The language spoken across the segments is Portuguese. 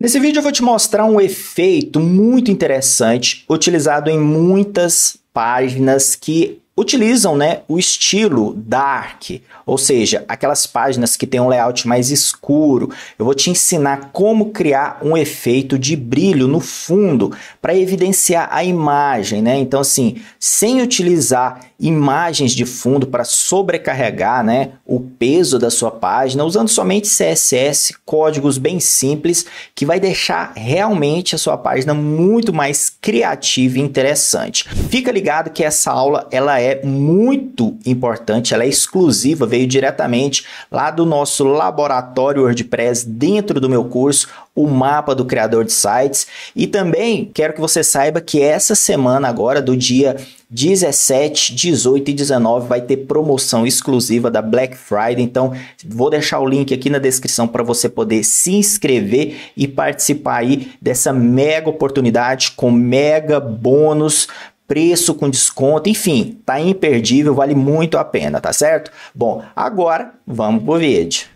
Nesse vídeo eu vou te mostrar um efeito muito interessante utilizado em muitas páginas que utilizam né, o estilo dark, ou seja, aquelas páginas que têm um layout mais escuro. Eu vou te ensinar como criar um efeito de brilho no fundo para evidenciar a imagem, né? Então assim, sem utilizar imagens de fundo para sobrecarregar né, o peso da sua página, usando somente CSS, códigos bem simples, que vai deixar realmente a sua página muito mais criativa e interessante. Fica ligado que essa aula ela é muito importante, ela é exclusiva, veio diretamente lá do nosso laboratório WordPress dentro do meu curso, o mapa do criador de sites. E também quero que você saiba que essa semana agora, do dia 17, 18 e 19 vai ter promoção exclusiva da Black Friday. Então, vou deixar o link aqui na descrição para você poder se inscrever e participar aí dessa mega oportunidade com mega bônus preço com desconto, enfim, tá imperdível, vale muito a pena, tá certo? Bom, agora vamos pro vídeo.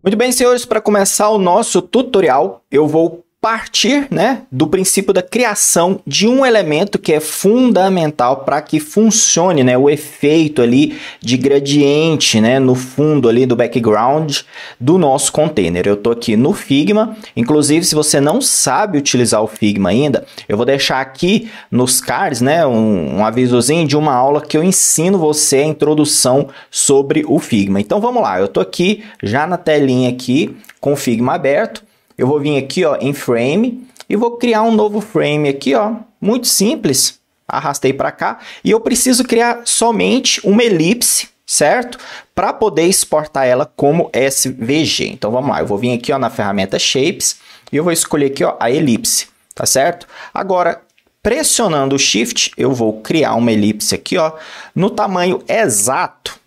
Muito bem, senhores, para começar o nosso tutorial, eu vou partir né, do princípio da criação de um elemento que é fundamental para que funcione né, o efeito ali de gradiente né, no fundo ali do background do nosso container. Eu estou aqui no Figma, inclusive se você não sabe utilizar o Figma ainda, eu vou deixar aqui nos cards né, um, um avisozinho de uma aula que eu ensino você a introdução sobre o Figma. Então vamos lá, eu estou aqui já na telinha aqui com o Figma aberto, eu vou vir aqui ó, em frame e vou criar um novo frame aqui, ó, muito simples. Arrastei para cá e eu preciso criar somente uma elipse, certo? Para poder exportar ela como SVG. Então vamos lá, eu vou vir aqui ó, na ferramenta Shapes e eu vou escolher aqui ó, a elipse, tá certo? Agora, pressionando o Shift, eu vou criar uma elipse aqui ó, no tamanho exato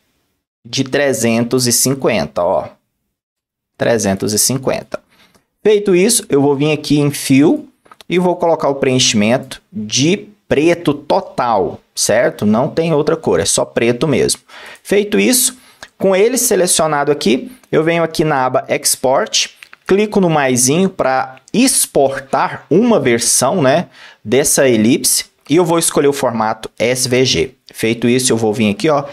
de 350, ó. 350. Feito isso, eu vou vir aqui em fio e vou colocar o preenchimento de preto total, certo? Não tem outra cor, é só preto mesmo. Feito isso, com ele selecionado aqui, eu venho aqui na aba Export, clico no maisinho para exportar uma versão né, dessa elipse e eu vou escolher o formato SVG. Feito isso, eu vou vir aqui, ó,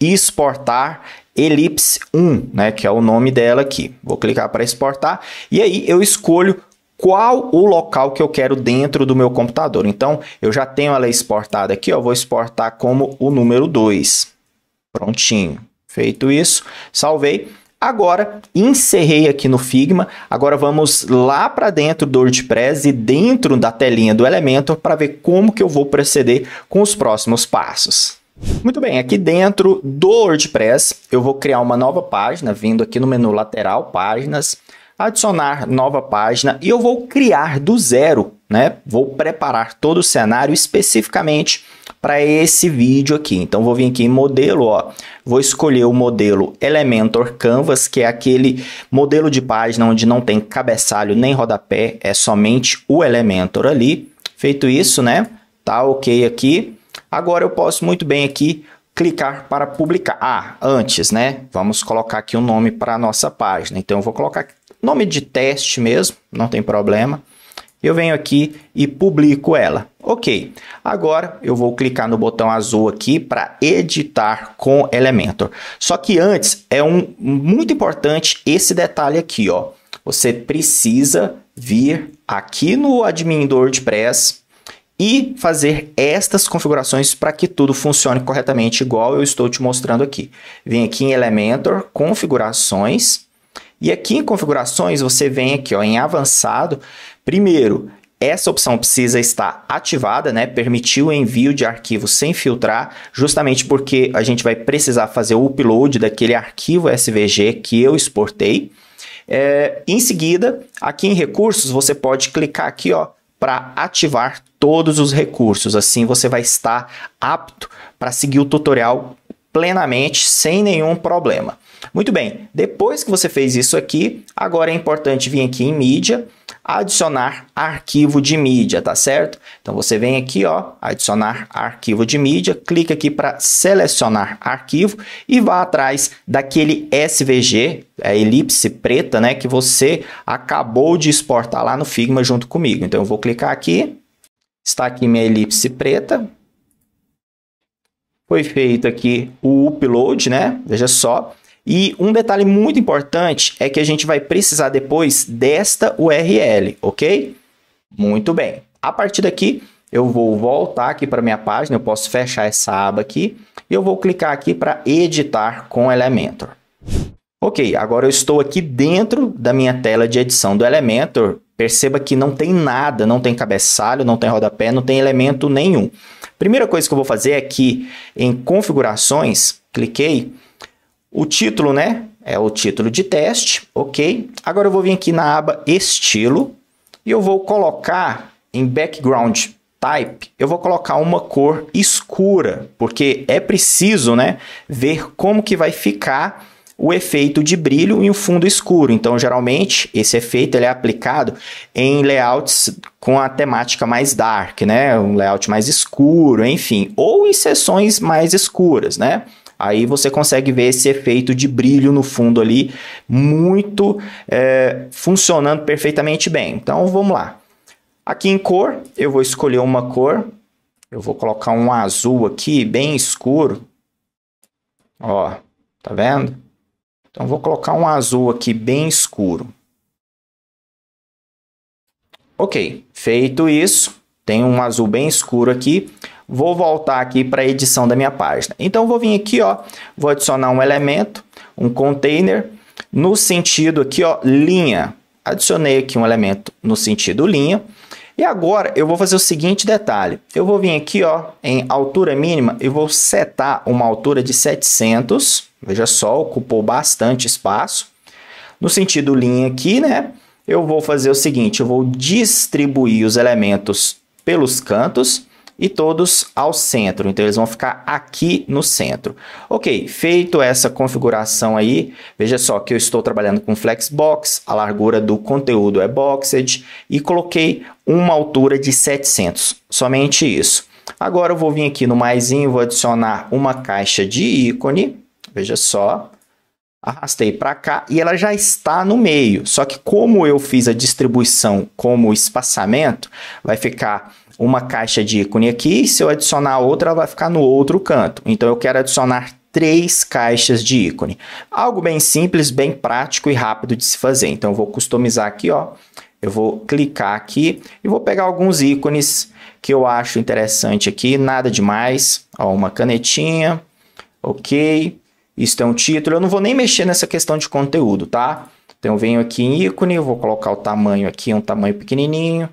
exportar Elipse 1, né, que é o nome dela aqui. Vou clicar para exportar e aí eu escolho qual o local que eu quero dentro do meu computador. Então, eu já tenho ela exportada aqui, ó, vou exportar como o número 2. Prontinho. Feito isso, salvei. Agora, encerrei aqui no Figma. Agora vamos lá para dentro do WordPress e dentro da telinha do Elementor para ver como que eu vou proceder com os próximos passos. Muito bem, aqui dentro do WordPress eu vou criar uma nova página, vindo aqui no menu lateral, páginas, adicionar nova página e eu vou criar do zero, né? Vou preparar todo o cenário especificamente para esse vídeo aqui. Então vou vir aqui em modelo, ó, vou escolher o modelo Elementor Canvas, que é aquele modelo de página onde não tem cabeçalho nem rodapé, é somente o Elementor ali. Feito isso, né? Tá OK aqui. Agora eu posso muito bem aqui clicar para publicar. Ah, antes, né? Vamos colocar aqui um nome para a nossa página. Então eu vou colocar nome de teste mesmo, não tem problema. Eu venho aqui e publico ela. Ok, agora eu vou clicar no botão azul aqui para editar com Elementor. Só que antes é um muito importante esse detalhe aqui, ó. Você precisa vir aqui no admin do WordPress, e fazer estas configurações para que tudo funcione corretamente igual eu estou te mostrando aqui. Vem aqui em Elementor, configurações, e aqui em configurações você vem aqui ó, em avançado. Primeiro, essa opção precisa estar ativada, né? Permitir o envio de arquivos sem filtrar, justamente porque a gente vai precisar fazer o upload daquele arquivo SVG que eu exportei. É, em seguida, aqui em recursos, você pode clicar aqui ó, para ativar todos os recursos. Assim você vai estar apto para seguir o tutorial plenamente sem nenhum problema. Muito bem, depois que você fez isso aqui, agora é importante vir aqui em mídia, adicionar arquivo de mídia, tá certo? Então você vem aqui, ó, adicionar arquivo de mídia, clica aqui para selecionar arquivo e vá atrás daquele SVG, é, elipse preta, né, que você acabou de exportar lá no Figma junto comigo. Então eu vou clicar aqui, Está aqui minha elipse preta. Foi feito aqui o upload, né? Veja só. E um detalhe muito importante é que a gente vai precisar depois desta URL, ok? Muito bem. A partir daqui, eu vou voltar aqui para minha página, eu posso fechar essa aba aqui e eu vou clicar aqui para editar com Elementor. Ok, agora eu estou aqui dentro da minha tela de edição do Elementor Perceba que não tem nada, não tem cabeçalho, não tem rodapé, não tem elemento nenhum. Primeira coisa que eu vou fazer é que em configurações, cliquei, o título, né? É o título de teste, ok. Agora eu vou vir aqui na aba estilo e eu vou colocar em background type, eu vou colocar uma cor escura, porque é preciso, né, ver como que vai ficar o efeito de brilho e um fundo escuro. Então, geralmente, esse efeito ele é aplicado em layouts com a temática mais dark, né? Um layout mais escuro, enfim, ou em seções mais escuras, né? Aí você consegue ver esse efeito de brilho no fundo ali, muito é, funcionando perfeitamente bem. Então vamos lá. Aqui em cor, eu vou escolher uma cor. Eu vou colocar um azul aqui, bem escuro. Ó, tá vendo? Então vou colocar um azul aqui bem escuro. Ok, feito isso, tem um azul bem escuro aqui. Vou voltar aqui para a edição da minha página. Então vou vir aqui, ó, vou adicionar um elemento, um container, no sentido aqui, ó, linha. Adicionei aqui um elemento no sentido linha. E agora eu vou fazer o seguinte detalhe. Eu vou vir aqui ó, em altura mínima e vou setar uma altura de 700. Veja só, ocupou bastante espaço. No sentido linha aqui, né? Eu vou fazer o seguinte, eu vou distribuir os elementos pelos cantos e todos ao centro. Então, eles vão ficar aqui no centro. Ok, feito essa configuração aí, veja só que eu estou trabalhando com Flexbox, a largura do conteúdo é Boxed e coloquei uma altura de 700, somente isso. Agora eu vou vir aqui no maisinho, vou adicionar uma caixa de ícone, veja só, arrastei para cá e ela já está no meio. Só que como eu fiz a distribuição como espaçamento, vai ficar uma caixa de ícone aqui, se eu adicionar outra, ela vai ficar no outro canto. Então eu quero adicionar três caixas de ícone. Algo bem simples, bem prático e rápido de se fazer. Então eu vou customizar aqui, ó. Eu vou clicar aqui e vou pegar alguns ícones que eu acho interessante aqui, nada demais. Ó, uma canetinha, ok. Isto é um título, eu não vou nem mexer nessa questão de conteúdo, tá? Então eu venho aqui em ícone, eu vou colocar o tamanho aqui, um tamanho pequenininho.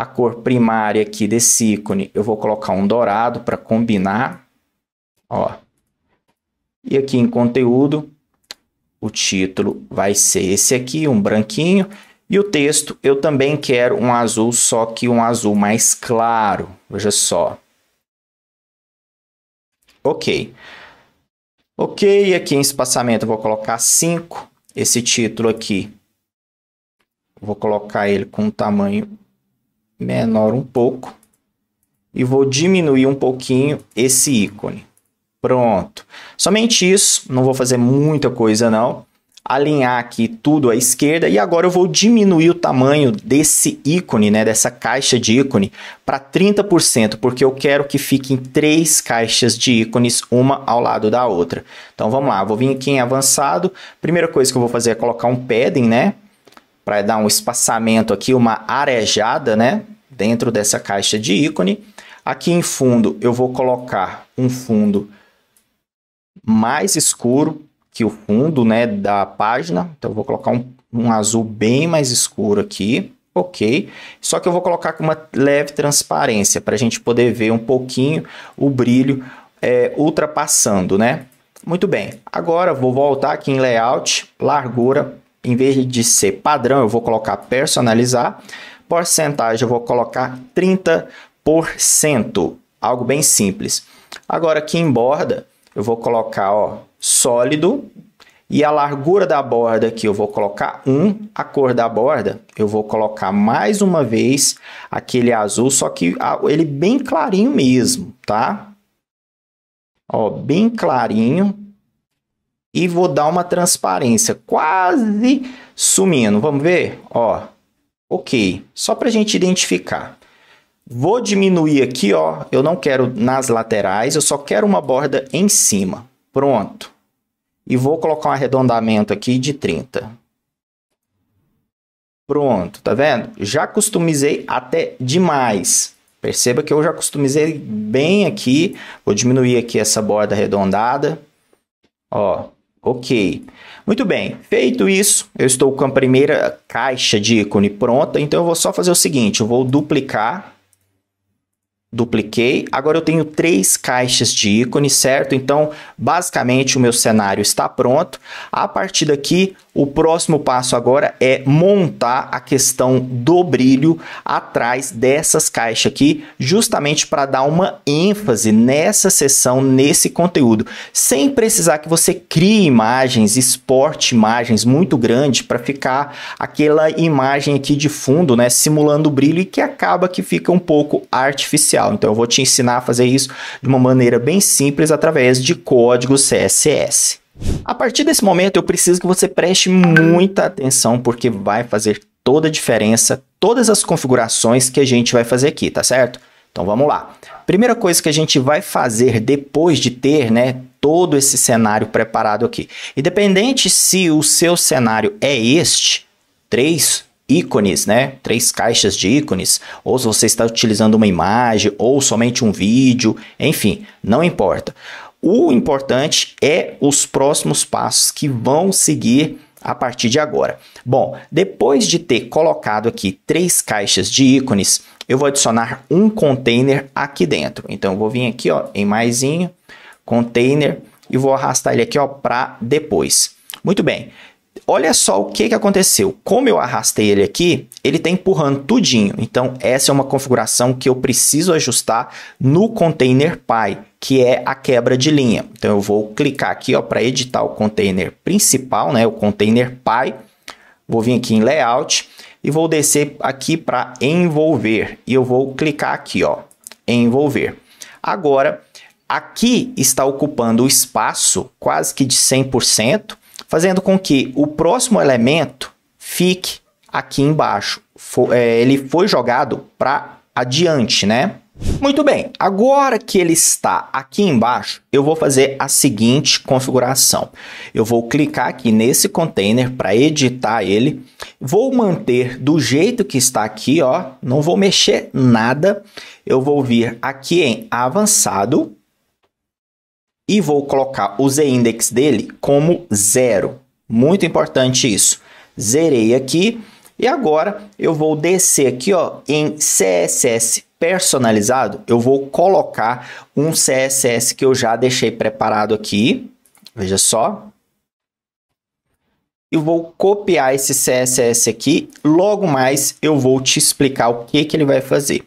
A cor primária aqui desse ícone, eu vou colocar um dourado para combinar. Ó. E aqui em conteúdo, o título vai ser esse aqui, um branquinho. E o texto, eu também quero um azul, só que um azul mais claro. Veja só. Ok. Ok, aqui em espaçamento eu vou colocar 5. Esse título aqui, vou colocar ele com um tamanho menor um pouco e vou diminuir um pouquinho esse ícone. Pronto. Somente isso, não vou fazer muita coisa não. Alinhar aqui tudo à esquerda e agora eu vou diminuir o tamanho desse ícone, né, dessa caixa de ícone para 30%, porque eu quero que fiquem três caixas de ícones uma ao lado da outra. Então vamos lá, vou vir aqui em avançado. Primeira coisa que eu vou fazer é colocar um padding, né? para dar um espaçamento aqui, uma arejada, né? Dentro dessa caixa de ícone. Aqui em fundo eu vou colocar um fundo mais escuro que o fundo né, da página. Então eu vou colocar um, um azul bem mais escuro aqui. Ok, só que eu vou colocar com uma leve transparência para a gente poder ver um pouquinho o brilho é, ultrapassando, né? Muito bem, agora vou voltar aqui em layout, largura, em vez de ser padrão, eu vou colocar personalizar. Porcentagem, eu vou colocar 30%, algo bem simples. Agora aqui em borda, eu vou colocar ó, sólido e a largura da borda aqui eu vou colocar 1, a cor da borda eu vou colocar mais uma vez aquele azul, só que ele bem clarinho mesmo, tá? Ó, bem clarinho, e vou dar uma transparência quase sumindo. Vamos ver? Ó, ok. Só para a gente identificar. Vou diminuir aqui, ó. Eu não quero nas laterais, eu só quero uma borda em cima. Pronto. E vou colocar um arredondamento aqui de 30. Pronto, tá vendo? Já customizei até demais. Perceba que eu já customizei bem aqui. Vou diminuir aqui essa borda arredondada. Ó, Ok. Muito bem, feito isso, eu estou com a primeira caixa de ícone pronta, então eu vou só fazer o seguinte, eu vou duplicar dupliquei. Agora eu tenho três caixas de ícone, certo? Então, basicamente, o meu cenário está pronto. A partir daqui, o próximo passo agora é montar a questão do brilho atrás dessas caixas aqui, justamente para dar uma ênfase nessa sessão, nesse conteúdo, sem precisar que você crie imagens, exporte imagens muito grande para ficar aquela imagem aqui de fundo, né, simulando o brilho e que acaba que fica um pouco artificial social. Então eu vou te ensinar a fazer isso de uma maneira bem simples através de código CSS. A partir desse momento eu preciso que você preste muita atenção porque vai fazer toda a diferença todas as configurações que a gente vai fazer aqui, tá certo? Então vamos lá. Primeira coisa que a gente vai fazer depois de ter, né, todo esse cenário preparado aqui. Independente se o seu cenário é este, 3, ícones, né? Três caixas de ícones, ou se você está utilizando uma imagem ou somente um vídeo, enfim, não importa. O importante é os próximos passos que vão seguir a partir de agora. Bom, depois de ter colocado aqui três caixas de ícones, eu vou adicionar um container aqui dentro. Então, eu vou vir aqui ó, em maisinho, container, e vou arrastar ele aqui para depois. Muito bem, Olha só o que, que aconteceu. Como eu arrastei ele aqui, ele está empurrando tudinho. Então, essa é uma configuração que eu preciso ajustar no container Py, que é a quebra de linha. Então, eu vou clicar aqui para editar o container principal, né, o container Py. Vou vir aqui em Layout e vou descer aqui para Envolver. E eu vou clicar aqui, ó, Envolver. Agora, aqui está ocupando o espaço quase que de 100%, fazendo com que o próximo elemento fique aqui embaixo. For, é, ele foi jogado para adiante, né? Muito bem, agora que ele está aqui embaixo, eu vou fazer a seguinte configuração. Eu vou clicar aqui nesse container para editar ele. Vou manter do jeito que está aqui, ó. Não vou mexer nada. Eu vou vir aqui em avançado e vou colocar o z-index dele como zero. Muito importante isso. Zerei aqui e agora eu vou descer aqui ó, em CSS personalizado, eu vou colocar um CSS que eu já deixei preparado aqui. Veja só. eu vou copiar esse CSS aqui. Logo mais eu vou te explicar o que, que ele vai fazer.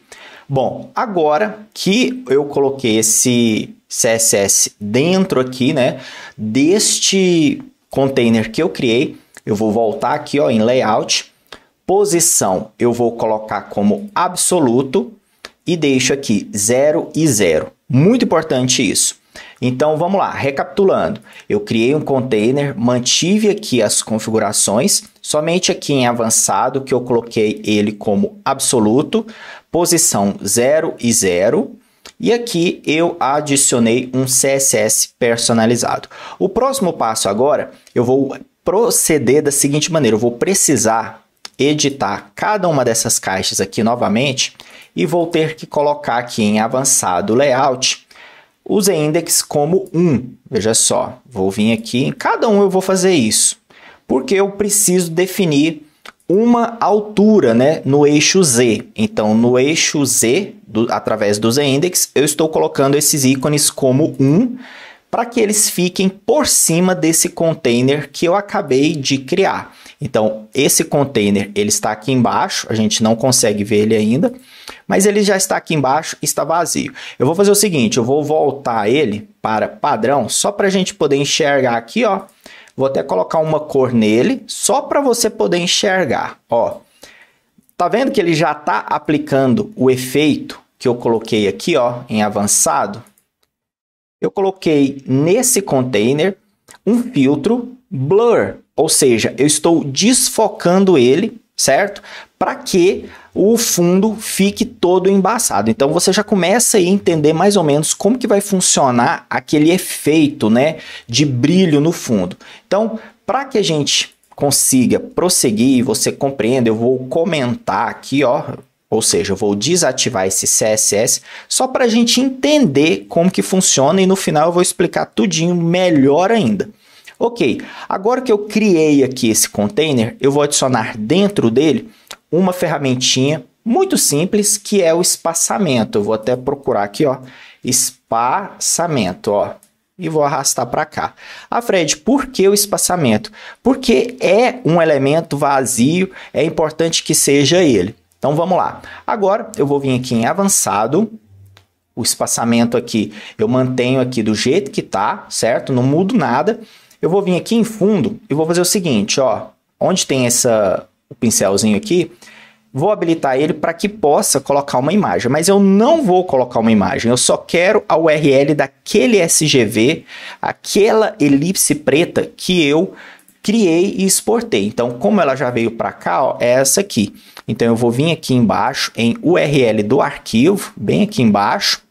Bom, agora que eu coloquei esse CSS dentro aqui, né, deste container que eu criei. Eu vou voltar aqui, ó, em layout. Posição, eu vou colocar como absoluto e deixo aqui 0 e 0. Muito importante isso. Então vamos lá, recapitulando. Eu criei um container, mantive aqui as configurações, somente aqui em avançado que eu coloquei ele como absoluto, posição 0 e 0, e aqui eu adicionei um CSS personalizado. O próximo passo agora, eu vou proceder da seguinte maneira, eu vou precisar editar cada uma dessas caixas aqui novamente e vou ter que colocar aqui em avançado layout os index como 1. Veja só, vou vir aqui, em cada um eu vou fazer isso, porque eu preciso definir uma altura né, no eixo Z. Então, no eixo Z, do, através do índices eu estou colocando esses ícones como um, para que eles fiquem por cima desse container que eu acabei de criar. Então, esse container ele está aqui embaixo, a gente não consegue ver ele ainda, mas ele já está aqui embaixo, está vazio. Eu vou fazer o seguinte, eu vou voltar ele para padrão, só para a gente poder enxergar aqui, ó. Vou até colocar uma cor nele, só para você poder enxergar, ó. Tá vendo que ele já está aplicando o efeito que eu coloquei aqui ó, em avançado, eu coloquei nesse container um filtro blur, ou seja, eu estou desfocando ele, certo? Para que o fundo fique todo embaçado. Então você já começa a entender mais ou menos como que vai funcionar aquele efeito, né, de brilho no fundo. Então, para que a gente consiga prosseguir e você compreenda, eu vou comentar aqui, ó, ou seja, eu vou desativar esse CSS só para a gente entender como que funciona e no final eu vou explicar tudinho melhor ainda. Ok, agora que eu criei aqui esse container, eu vou adicionar dentro dele uma ferramentinha muito simples que é o espaçamento. Eu vou até procurar aqui, ó, espaçamento, ó, e vou arrastar para cá. Ah, Fred, por que o espaçamento? Porque é um elemento vazio, é importante que seja ele. Então vamos lá. Agora eu vou vir aqui em avançado. O espaçamento aqui eu mantenho aqui do jeito que tá, certo? Não mudo nada. Eu vou vir aqui em fundo e vou fazer o seguinte, ó. Onde tem essa o pincelzinho aqui, vou habilitar ele para que possa colocar uma imagem, mas eu não vou colocar uma imagem, eu só quero a URL daquele SGV, aquela elipse preta que eu criei e exportei. Então, como ela já veio para cá, ó, é essa aqui. Então, eu vou vir aqui embaixo em URL do arquivo, bem aqui embaixo.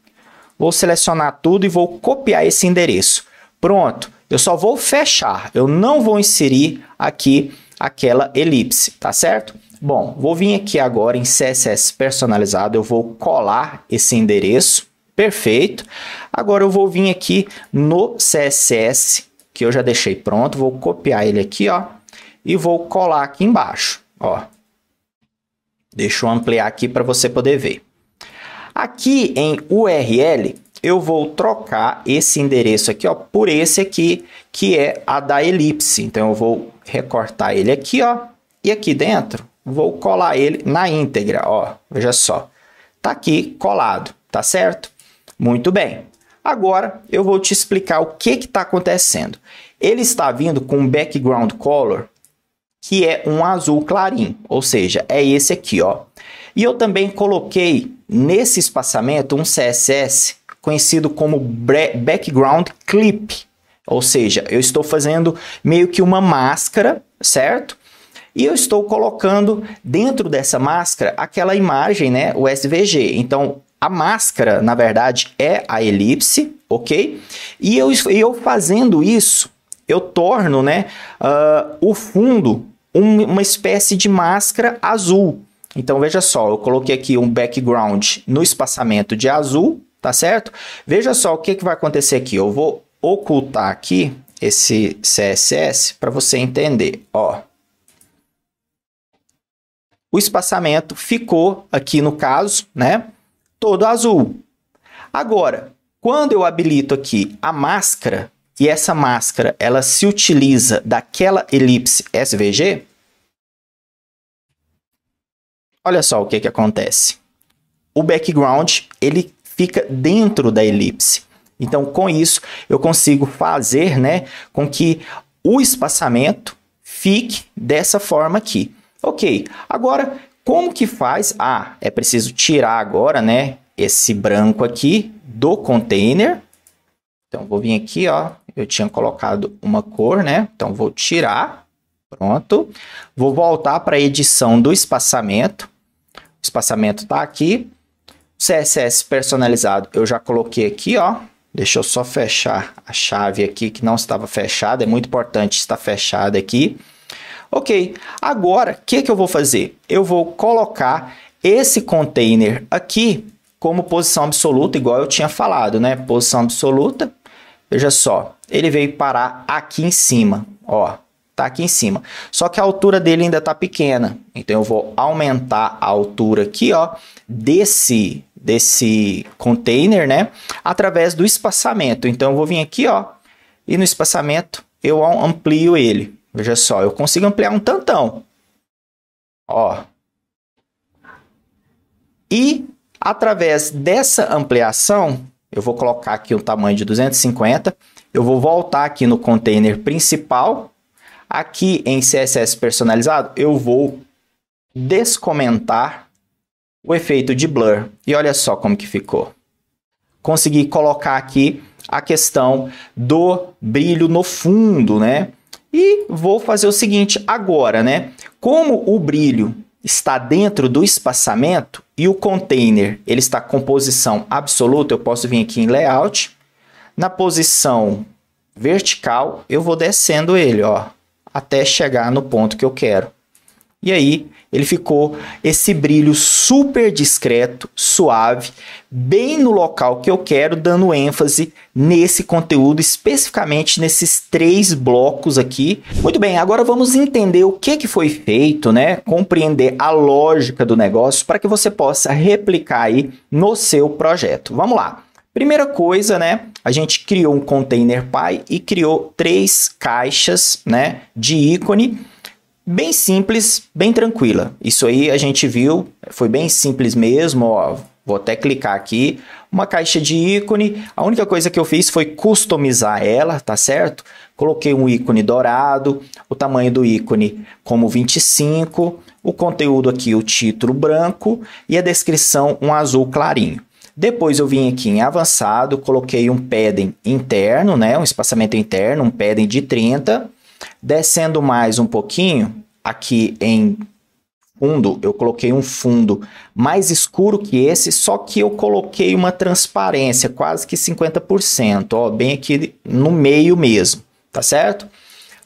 Vou selecionar tudo e vou copiar esse endereço. Pronto, eu só vou fechar, eu não vou inserir aqui aquela elipse, tá certo? Bom, vou vir aqui agora em CSS personalizado, eu vou colar esse endereço, perfeito. Agora eu vou vir aqui no CSS que eu já deixei pronto. Vou copiar ele aqui, ó, e vou colar aqui embaixo, ó. Deixa eu ampliar aqui para você poder ver. Aqui em URL, eu vou trocar esse endereço aqui, ó, por esse aqui, que é a da elipse. Então, eu vou recortar ele aqui, ó, e aqui dentro, vou colar ele na íntegra, ó. Veja só. Tá aqui colado, tá certo? Muito bem. Agora eu vou te explicar o que está acontecendo. Ele está vindo com um background color que é um azul clarinho, ou seja, é esse aqui, ó. E eu também coloquei nesse espaçamento um CSS conhecido como background clip, ou seja, eu estou fazendo meio que uma máscara, certo? E eu estou colocando dentro dessa máscara aquela imagem, né, o SVG. Então, a máscara, na verdade, é a elipse, ok? E eu, eu fazendo isso, eu torno né, uh, o fundo um, uma espécie de máscara azul. Então veja só, eu coloquei aqui um background no espaçamento de azul, tá certo? Veja só o que, que vai acontecer aqui. Eu vou ocultar aqui esse CSS para você entender, ó. O espaçamento ficou aqui no caso, né? todo azul. Agora, quando eu habilito aqui a máscara, e essa máscara ela se utiliza daquela elipse SVG, olha só o que, que acontece. O background ele fica dentro da elipse. Então, com isso, eu consigo fazer né, com que o espaçamento fique dessa forma aqui. Ok, agora como que faz? Ah, é preciso tirar agora, né, esse branco aqui do container. Então, vou vir aqui, ó, eu tinha colocado uma cor, né? Então, vou tirar, pronto. Vou voltar para a edição do espaçamento. O espaçamento está aqui. CSS personalizado eu já coloquei aqui, ó. Deixa eu só fechar a chave aqui que não estava fechada. É muito importante estar fechada aqui. Ok, agora o que, que eu vou fazer? Eu vou colocar esse container aqui como posição absoluta, igual eu tinha falado, né? Posição absoluta, veja só, ele veio parar aqui em cima, ó, tá aqui em cima. Só que a altura dele ainda tá pequena, então eu vou aumentar a altura aqui, ó, desse, desse container, né? Através do espaçamento, então eu vou vir aqui, ó, e no espaçamento eu amplio ele. Veja só, eu consigo ampliar um tantão. Ó. E através dessa ampliação, eu vou colocar aqui o um tamanho de 250, eu vou voltar aqui no container principal, aqui em CSS personalizado, eu vou descomentar o efeito de blur. E olha só como que ficou. Consegui colocar aqui a questão do brilho no fundo, né? E vou fazer o seguinte agora, né? Como o brilho está dentro do espaçamento e o container ele está com posição absoluta, eu posso vir aqui em layout. Na posição vertical, eu vou descendo ele, ó, até chegar no ponto que eu quero. E aí ele ficou esse brilho super discreto, suave, bem no local que eu quero, dando ênfase nesse conteúdo, especificamente nesses três blocos aqui. Muito bem, agora vamos entender o que, que foi feito, né? Compreender a lógica do negócio para que você possa replicar aí no seu projeto. Vamos lá. Primeira coisa, né? A gente criou um container pai e criou três caixas, né, de ícone bem simples, bem tranquila. Isso aí a gente viu, foi bem simples mesmo, ó. Vou até clicar aqui, uma caixa de ícone. A única coisa que eu fiz foi customizar ela, tá certo? Coloquei um ícone dourado, o tamanho do ícone como 25, o conteúdo aqui, o título branco e a descrição um azul clarinho. Depois eu vim aqui em avançado, coloquei um padding interno, né, um espaçamento interno, um padding de 30 Descendo mais um pouquinho, aqui em fundo, eu coloquei um fundo mais escuro que esse, só que eu coloquei uma transparência, quase que 50%, ó, bem aqui no meio mesmo, tá certo?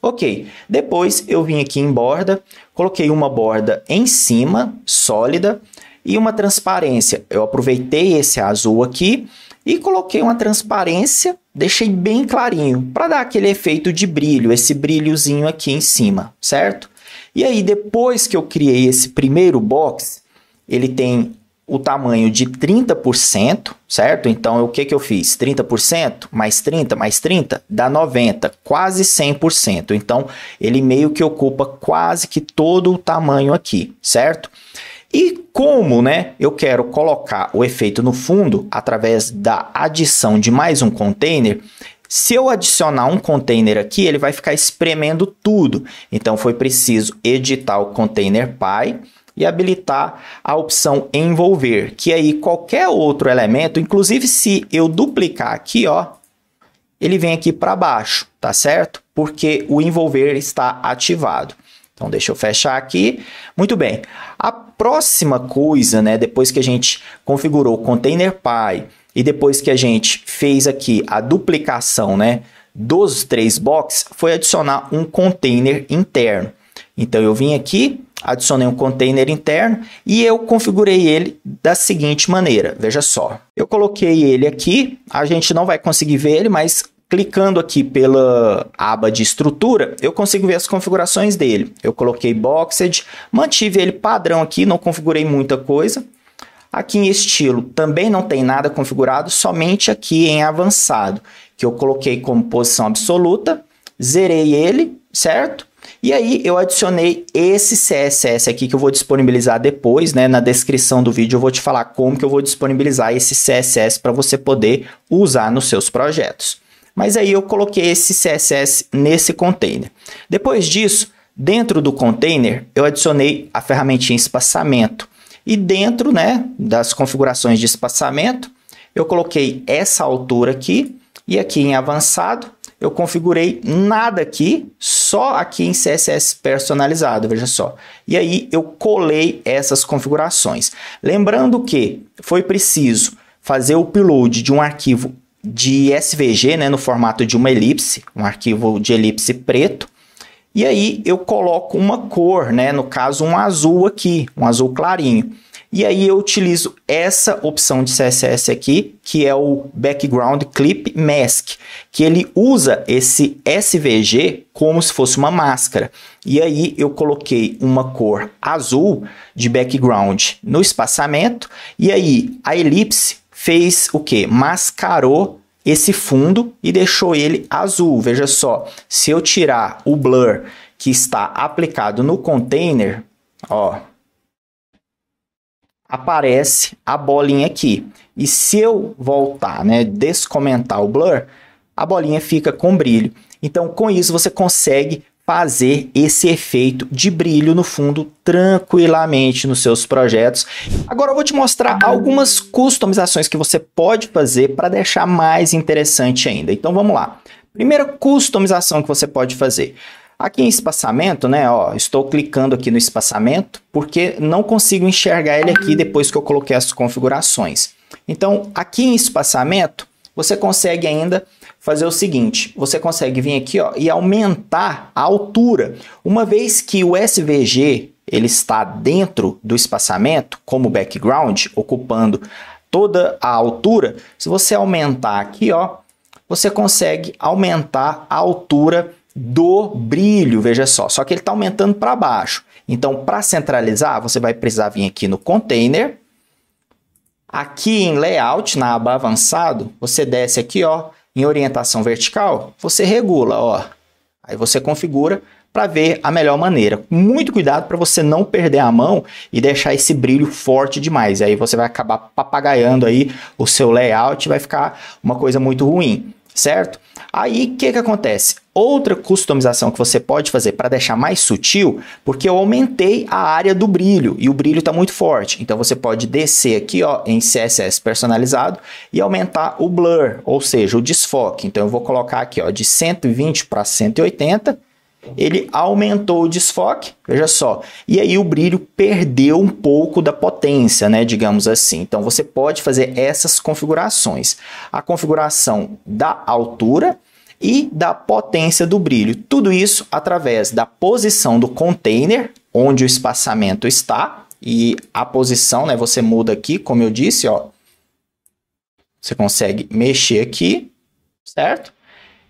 Ok, depois eu vim aqui em borda, coloquei uma borda em cima, sólida, e uma transparência. Eu aproveitei esse azul aqui e coloquei uma transparência, deixei bem clarinho, para dar aquele efeito de brilho, esse brilhozinho aqui em cima, certo? E aí, depois que eu criei esse primeiro box, ele tem o tamanho de 30%, certo? Então, o que, que eu fiz? 30% mais 30 mais 30 dá 90, quase 100%. Então, ele meio que ocupa quase que todo o tamanho aqui, certo? E como né, eu quero colocar o efeito no fundo através da adição de mais um container, se eu adicionar um container aqui, ele vai ficar espremendo tudo. Então foi preciso editar o container pai e habilitar a opção envolver, que aí qualquer outro elemento, inclusive se eu duplicar aqui, ó, ele vem aqui para baixo, tá certo? Porque o envolver está ativado. Então deixa eu fechar aqui. Muito bem. A próxima coisa, né, depois que a gente configurou o container pai e depois que a gente fez aqui a duplicação, né, dos três boxes, foi adicionar um container interno. Então eu vim aqui, adicionei um container interno e eu configurei ele da seguinte maneira. Veja só. Eu coloquei ele aqui, a gente não vai conseguir ver ele, mas Clicando aqui pela aba de estrutura, eu consigo ver as configurações dele. Eu coloquei Boxed, mantive ele padrão aqui, não configurei muita coisa. Aqui em estilo também não tem nada configurado, somente aqui em avançado, que eu coloquei como posição absoluta, zerei ele, certo? E aí eu adicionei esse CSS aqui que eu vou disponibilizar depois, né? Na descrição do vídeo eu vou te falar como que eu vou disponibilizar esse CSS para você poder usar nos seus projetos. Mas aí eu coloquei esse CSS nesse container. Depois disso, dentro do container, eu adicionei a ferramentinha espaçamento. E dentro né, das configurações de espaçamento, eu coloquei essa altura aqui e aqui em avançado, eu configurei nada aqui, só aqui em CSS personalizado, veja só. E aí eu colei essas configurações. Lembrando que foi preciso fazer o upload de um arquivo de SVG, né, no formato de uma elipse, um arquivo de elipse preto. E aí eu coloco uma cor, né, no caso um azul aqui, um azul clarinho. E aí eu utilizo essa opção de CSS aqui, que é o Background Clip Mask, que ele usa esse SVG como se fosse uma máscara. E aí eu coloquei uma cor azul de background no espaçamento, e aí a elipse fez o que? Mascarou esse fundo e deixou ele azul. Veja só, se eu tirar o blur que está aplicado no container, ó, aparece a bolinha aqui. E se eu voltar, né, descomentar o blur, a bolinha fica com brilho. Então, com isso, você consegue fazer esse efeito de brilho no fundo tranquilamente nos seus projetos. Agora eu vou te mostrar algumas customizações que você pode fazer para deixar mais interessante ainda. Então vamos lá. Primeira customização que você pode fazer. Aqui em espaçamento, né, ó, estou clicando aqui no espaçamento porque não consigo enxergar ele aqui depois que eu coloquei as configurações. Então, aqui em espaçamento, você consegue ainda fazer o seguinte: você consegue vir aqui ó, e aumentar a altura. Uma vez que o SVG ele está dentro do espaçamento, como background, ocupando toda a altura, se você aumentar aqui, ó, você consegue aumentar a altura do brilho, veja só, só que ele está aumentando para baixo. Então, para centralizar, você vai precisar vir aqui no container, aqui em layout, na aba avançado, você desce aqui, ó, em orientação vertical, você regula, ó. Aí você configura para ver a melhor maneira. Muito cuidado para você não perder a mão e deixar esse brilho forte demais. Aí você vai acabar papagaiando aí o seu layout e vai ficar uma coisa muito ruim, certo? Aí o que, que acontece? Outra customização que você pode fazer para deixar mais sutil, porque eu aumentei a área do brilho e o brilho está muito forte. Então você pode descer aqui ó, em CSS personalizado e aumentar o blur, ou seja, o desfoque. Então eu vou colocar aqui ó, de 120 para 180 ele aumentou o desfoque, veja só, e aí o brilho perdeu um pouco da potência, né, digamos assim. Então você pode fazer essas configurações. A configuração da altura, e da potência do brilho. Tudo isso através da posição do container, onde o espaçamento está, e a posição, né, você muda aqui, como eu disse, ó. Você consegue mexer aqui, certo?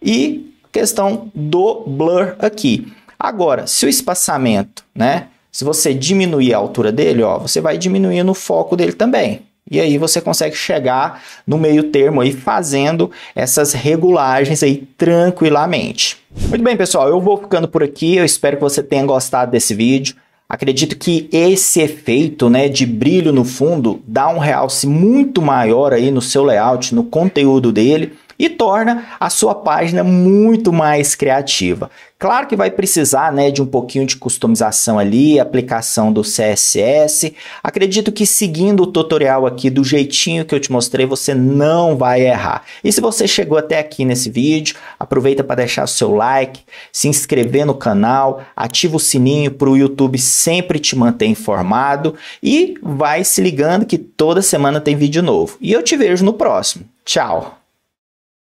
E questão do blur aqui. Agora, se o espaçamento, né, se você diminuir a altura dele, ó, você vai diminuindo o foco dele também. E aí você consegue chegar no meio termo aí fazendo essas regulagens aí tranquilamente. Muito bem, pessoal, eu vou ficando por aqui. Eu espero que você tenha gostado desse vídeo. Acredito que esse efeito né, de brilho no fundo dá um realce muito maior aí no seu layout, no conteúdo dele e torna a sua página muito mais criativa. Claro que vai precisar né, de um pouquinho de customização ali, aplicação do CSS. Acredito que seguindo o tutorial aqui do jeitinho que eu te mostrei, você não vai errar. E se você chegou até aqui nesse vídeo, aproveita para deixar o seu like, se inscrever no canal, ativa o sininho para o YouTube sempre te manter informado e vai se ligando que toda semana tem vídeo novo. E eu te vejo no próximo. Tchau!